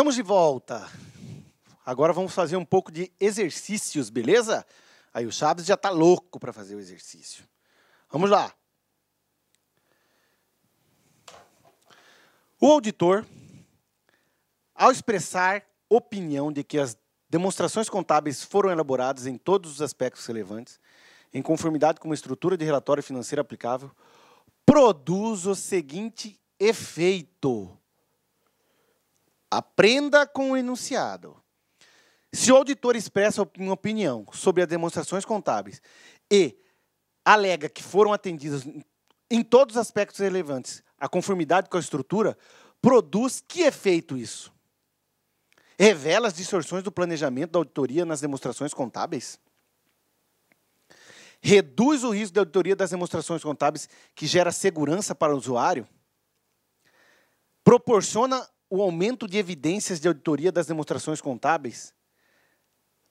Estamos de volta. Agora vamos fazer um pouco de exercícios, beleza? Aí o Chaves já está louco para fazer o exercício. Vamos lá. O auditor, ao expressar opinião de que as demonstrações contábeis foram elaboradas em todos os aspectos relevantes, em conformidade com uma estrutura de relatório financeiro aplicável, produz o seguinte efeito. Aprenda com o enunciado. Se o auditor expressa uma opinião sobre as demonstrações contábeis e alega que foram atendidas em todos os aspectos relevantes a conformidade com a estrutura, produz que efeito é isso? Revela as distorções do planejamento da auditoria nas demonstrações contábeis? Reduz o risco da auditoria das demonstrações contábeis, que gera segurança para o usuário? Proporciona o aumento de evidências de auditoria das demonstrações contábeis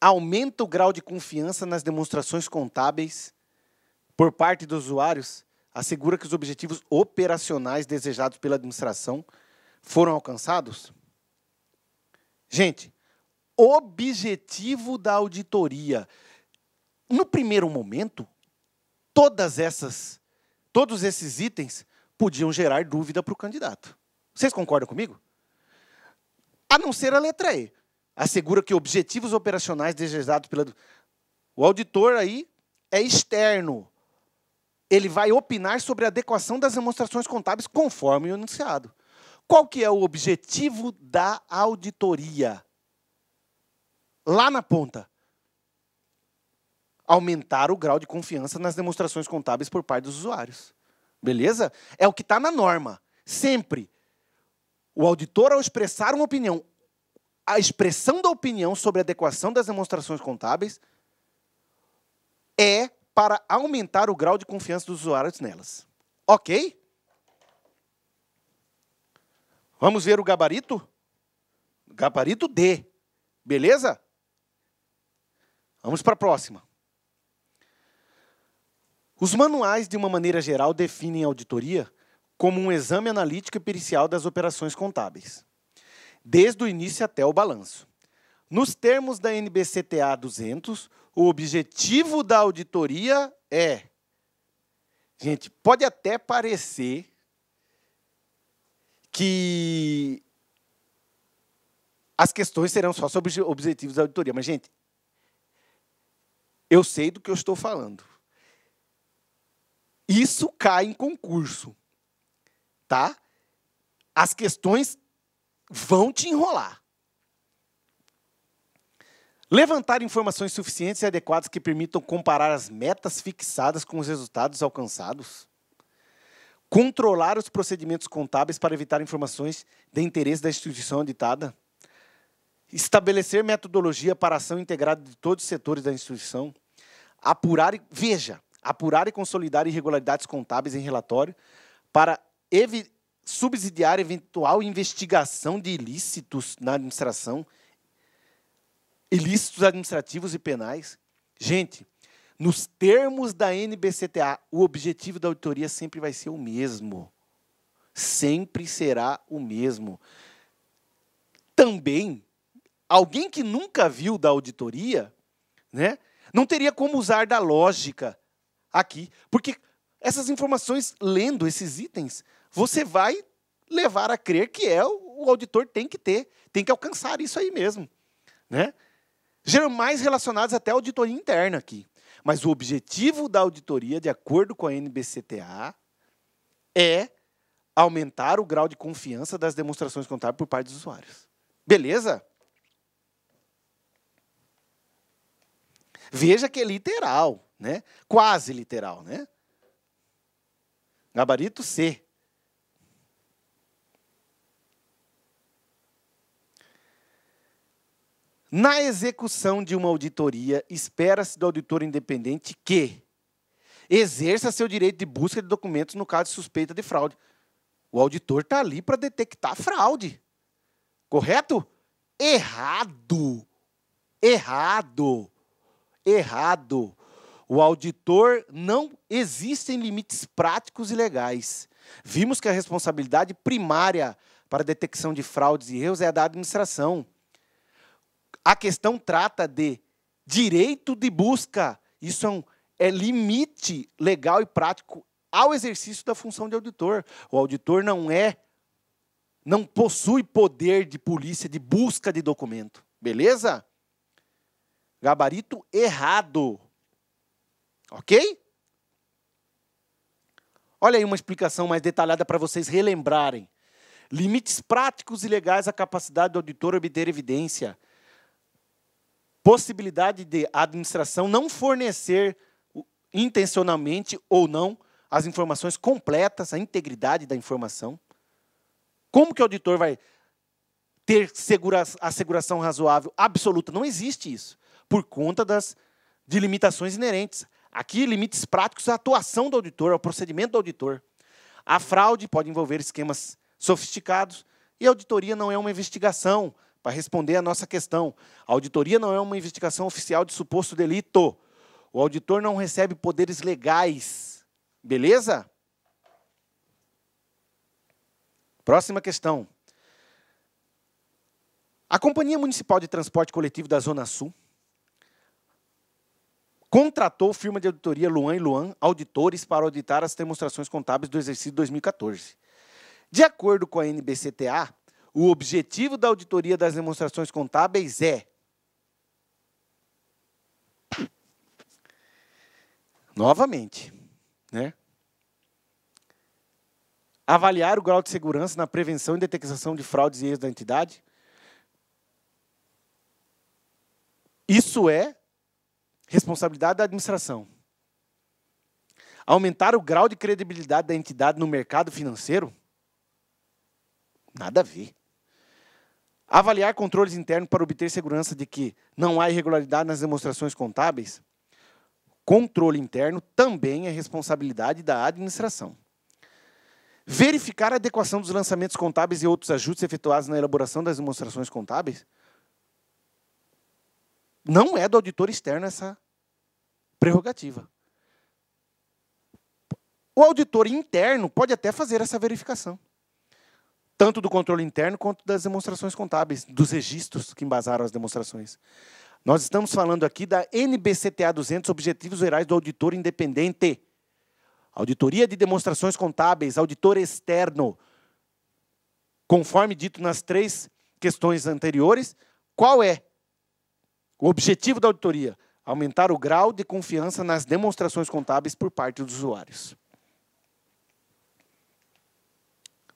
aumenta o grau de confiança nas demonstrações contábeis por parte dos usuários, assegura que os objetivos operacionais desejados pela administração foram alcançados? Gente, objetivo da auditoria. No primeiro momento, todas essas, todos esses itens podiam gerar dúvida para o candidato. Vocês concordam comigo? a não ser a letra E. Assegura que objetivos operacionais desejados pela. O auditor aí é externo. Ele vai opinar sobre a adequação das demonstrações contábeis conforme o enunciado. Qual que é o objetivo da auditoria? Lá na ponta. Aumentar o grau de confiança nas demonstrações contábeis por parte dos usuários. Beleza? É o que está na norma. Sempre o auditor, ao expressar uma opinião, a expressão da opinião sobre a adequação das demonstrações contábeis é para aumentar o grau de confiança dos usuários nelas. Ok? Vamos ver o gabarito? Gabarito D. Beleza? Vamos para a próxima. Os manuais, de uma maneira geral, definem auditoria como um exame analítico e pericial das operações contábeis, desde o início até o balanço. Nos termos da NBCTA 200, o objetivo da auditoria é. Gente, pode até parecer que as questões serão só sobre objetivos da auditoria, mas, gente, eu sei do que eu estou falando. Isso cai em concurso tá? As questões vão te enrolar. Levantar informações suficientes e adequadas que permitam comparar as metas fixadas com os resultados alcançados. Controlar os procedimentos contábeis para evitar informações de interesse da instituição auditada. Estabelecer metodologia para ação integrada de todos os setores da instituição. Apurar e. Veja! Apurar e consolidar irregularidades contábeis em relatório para subsidiar eventual investigação de ilícitos na administração, ilícitos administrativos e penais. Gente, nos termos da NBCTA, o objetivo da auditoria sempre vai ser o mesmo. Sempre será o mesmo. Também, alguém que nunca viu da auditoria, né, não teria como usar da lógica aqui, porque essas informações, lendo esses itens, você vai levar a crer que é o auditor tem que ter, tem que alcançar isso aí mesmo, né? mais relacionados até à auditoria interna aqui. Mas o objetivo da auditoria, de acordo com a NBCTA, é aumentar o grau de confiança das demonstrações contábeis por parte dos usuários. Beleza? Veja que é literal, né? Quase literal, né? Gabarito C. Na execução de uma auditoria, espera-se do auditor independente que exerça seu direito de busca de documentos no caso de suspeita de fraude. O auditor está ali para detectar fraude. Correto? Errado. Errado. Errado. O auditor não existem limites práticos e legais. Vimos que a responsabilidade primária para detecção de fraudes e erros é a da administração. A questão trata de direito de busca. Isso é, um, é limite legal e prático ao exercício da função de auditor. O auditor não é, não possui poder de polícia de busca de documento. Beleza? Gabarito errado. Ok? Olha aí uma explicação mais detalhada para vocês relembrarem. Limites práticos e legais à capacidade do auditor obter evidência possibilidade de a administração não fornecer intencionalmente ou não as informações completas, a integridade da informação. Como que o auditor vai ter segura, asseguração razoável absoluta? Não existe isso, por conta das de limitações inerentes. Aqui, limites práticos à atuação do auditor, ao procedimento do auditor. A fraude pode envolver esquemas sofisticados e a auditoria não é uma investigação para responder à nossa questão. A auditoria não é uma investigação oficial de suposto delito. O auditor não recebe poderes legais. Beleza? Próxima questão. A Companhia Municipal de Transporte Coletivo da Zona Sul contratou firma de auditoria Luan e Luan auditores para auditar as demonstrações contábeis do exercício 2014. De acordo com a NBCTA, o objetivo da auditoria das demonstrações contábeis é. Novamente, né? Avaliar o grau de segurança na prevenção e detecção de fraudes e erros da entidade. Isso é responsabilidade da administração. Aumentar o grau de credibilidade da entidade no mercado financeiro? Nada a ver. Avaliar controles internos para obter segurança de que não há irregularidade nas demonstrações contábeis. Controle interno também é responsabilidade da administração. Verificar a adequação dos lançamentos contábeis e outros ajustes efetuados na elaboração das demonstrações contábeis. Não é do auditor externo essa prerrogativa. O auditor interno pode até fazer essa verificação tanto do controle interno quanto das demonstrações contábeis, dos registros que embasaram as demonstrações. Nós estamos falando aqui da NBCTA 200, Objetivos Gerais do Auditor Independente. Auditoria de demonstrações contábeis, auditor externo. Conforme dito nas três questões anteriores, qual é o objetivo da auditoria? Aumentar o grau de confiança nas demonstrações contábeis por parte dos usuários.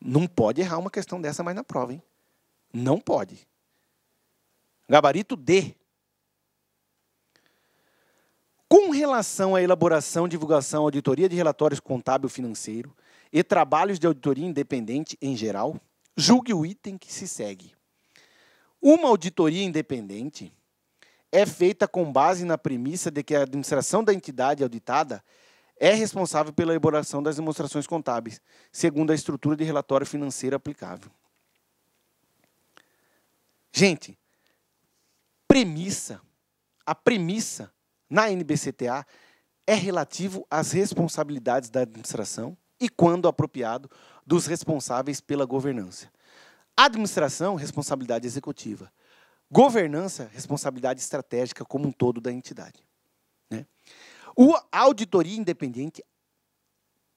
Não pode errar uma questão dessa mais na prova, hein? Não pode. Gabarito D. Com relação à elaboração, divulgação, auditoria de relatórios contábil financeiro e trabalhos de auditoria independente em geral, julgue o item que se segue. Uma auditoria independente é feita com base na premissa de que a administração da entidade auditada é responsável pela elaboração das demonstrações contábeis, segundo a estrutura de relatório financeiro aplicável. Gente, premissa, a premissa na NBCTA é relativo às responsabilidades da administração e, quando apropriado, dos responsáveis pela governança. Administração, responsabilidade executiva. Governança, responsabilidade estratégica como um todo da entidade. O auditoria independente,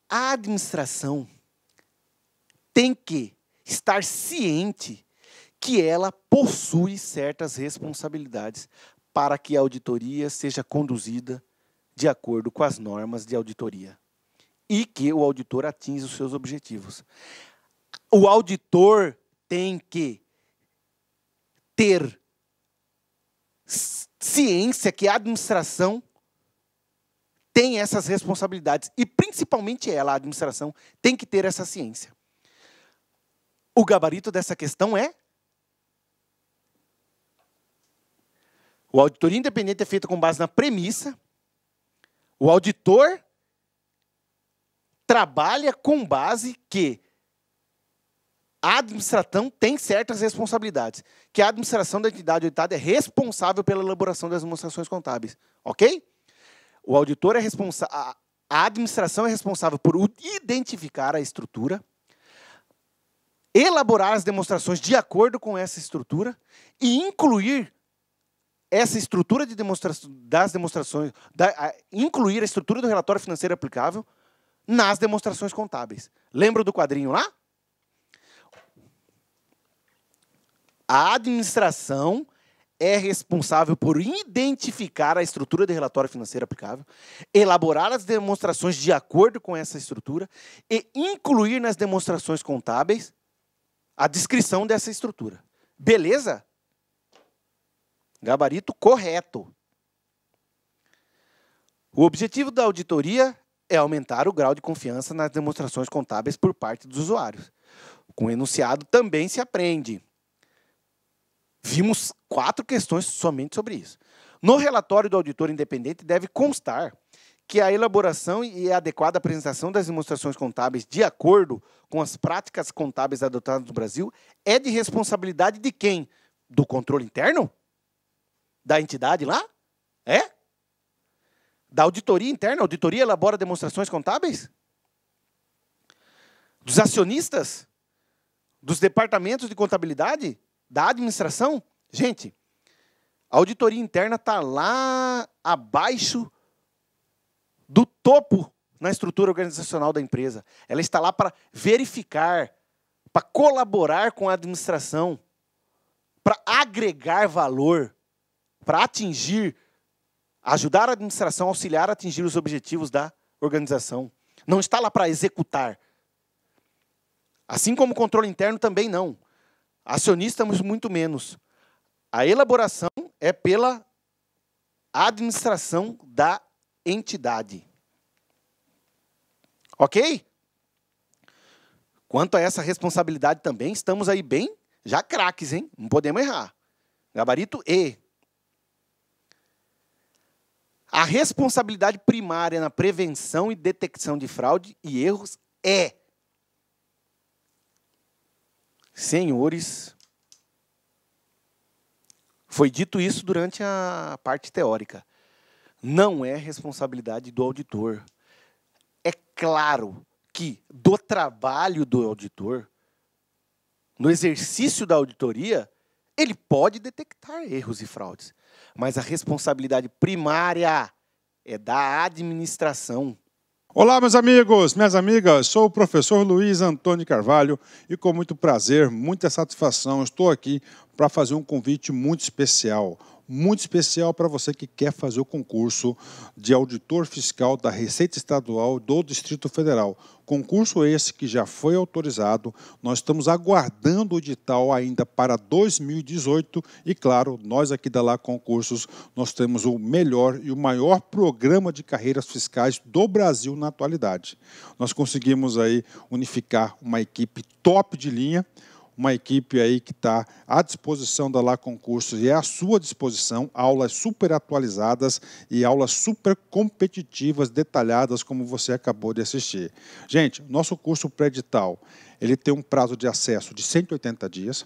a administração tem que estar ciente que ela possui certas responsabilidades para que a auditoria seja conduzida de acordo com as normas de auditoria e que o auditor atinja os seus objetivos. O auditor tem que ter ciência que a administração tem essas responsabilidades e principalmente ela, a administração, tem que ter essa ciência. O gabarito dessa questão é O auditoria independente é feita com base na premissa. O auditor trabalha com base que a administração tem certas responsabilidades, que a administração da entidade auditada é responsável pela elaboração das demonstrações contábeis, OK? O auditor é responsável, a administração é responsável por identificar a estrutura, elaborar as demonstrações de acordo com essa estrutura e incluir essa estrutura de demonstra das demonstrações, da, a, incluir a estrutura do relatório financeiro aplicável nas demonstrações contábeis. Lembra do quadrinho lá? A administração é responsável por identificar a estrutura de relatório financeiro aplicável, elaborar as demonstrações de acordo com essa estrutura e incluir nas demonstrações contábeis a descrição dessa estrutura. Beleza? Gabarito correto. O objetivo da auditoria é aumentar o grau de confiança nas demonstrações contábeis por parte dos usuários. Com o enunciado também se aprende. Vimos quatro questões somente sobre isso. No relatório do auditor independente deve constar que a elaboração e a adequada apresentação das demonstrações contábeis de acordo com as práticas contábeis adotadas no Brasil é de responsabilidade de quem? Do controle interno? Da entidade lá? É? Da auditoria interna? A auditoria elabora demonstrações contábeis? Dos acionistas? Dos departamentos de contabilidade? da administração, gente, a auditoria interna está lá abaixo do topo na estrutura organizacional da empresa. Ela está lá para verificar, para colaborar com a administração, para agregar valor, para atingir, ajudar a administração, auxiliar a atingir os objetivos da organização. Não está lá para executar. Assim como o controle interno também não. Acionistas, muito menos. A elaboração é pela administração da entidade. Ok? Quanto a essa responsabilidade também, estamos aí bem, já craques, hein? Não podemos errar. Gabarito E. A responsabilidade primária na prevenção e detecção de fraude e erros é senhores. Foi dito isso durante a parte teórica. Não é responsabilidade do auditor. É claro que do trabalho do auditor, no exercício da auditoria, ele pode detectar erros e fraudes, mas a responsabilidade primária é da administração. Olá, meus amigos, minhas amigas, sou o professor Luiz Antônio Carvalho e com muito prazer, muita satisfação, estou aqui para fazer um convite muito especial muito especial para você que quer fazer o concurso de auditor fiscal da Receita Estadual do Distrito Federal. Concurso esse que já foi autorizado. Nós estamos aguardando o edital ainda para 2018 e, claro, nós aqui da Lá Concursos, nós temos o melhor e o maior programa de carreiras fiscais do Brasil na atualidade. Nós conseguimos aí unificar uma equipe top de linha uma equipe aí que está à disposição da Lá Concursos e é à sua disposição, aulas super atualizadas e aulas super competitivas, detalhadas, como você acabou de assistir. Gente, nosso curso pré-edital, ele tem um prazo de acesso de 180 dias,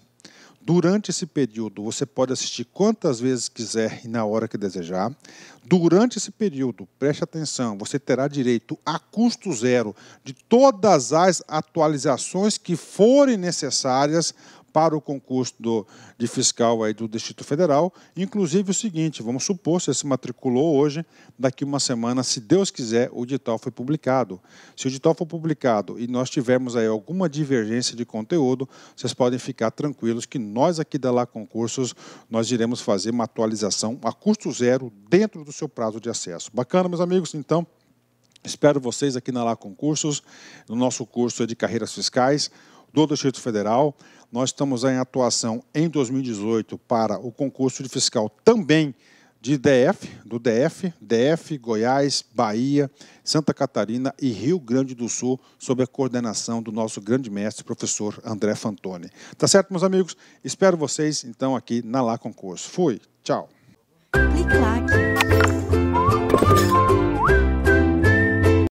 Durante esse período, você pode assistir quantas vezes quiser e na hora que desejar. Durante esse período, preste atenção, você terá direito a custo zero de todas as atualizações que forem necessárias para o concurso do, de fiscal aí do Distrito Federal. Inclusive o seguinte, vamos supor, se se matriculou hoje, daqui uma semana, se Deus quiser, o edital foi publicado. Se o edital for publicado e nós tivermos aí alguma divergência de conteúdo, vocês podem ficar tranquilos que nós aqui da Lá Concursos, nós iremos fazer uma atualização a custo zero dentro do seu prazo de acesso. Bacana, meus amigos? Então, espero vocês aqui na Lá Concursos, no nosso curso de carreiras fiscais do Distrito Federal. Nós estamos em atuação em 2018 para o concurso de fiscal também de DF, do DF, DF, Goiás, Bahia, Santa Catarina e Rio Grande do Sul, sob a coordenação do nosso grande mestre, professor André Fantoni. Tá certo, meus amigos? Espero vocês, então, aqui na Lá Concurso. Fui, tchau. Clique,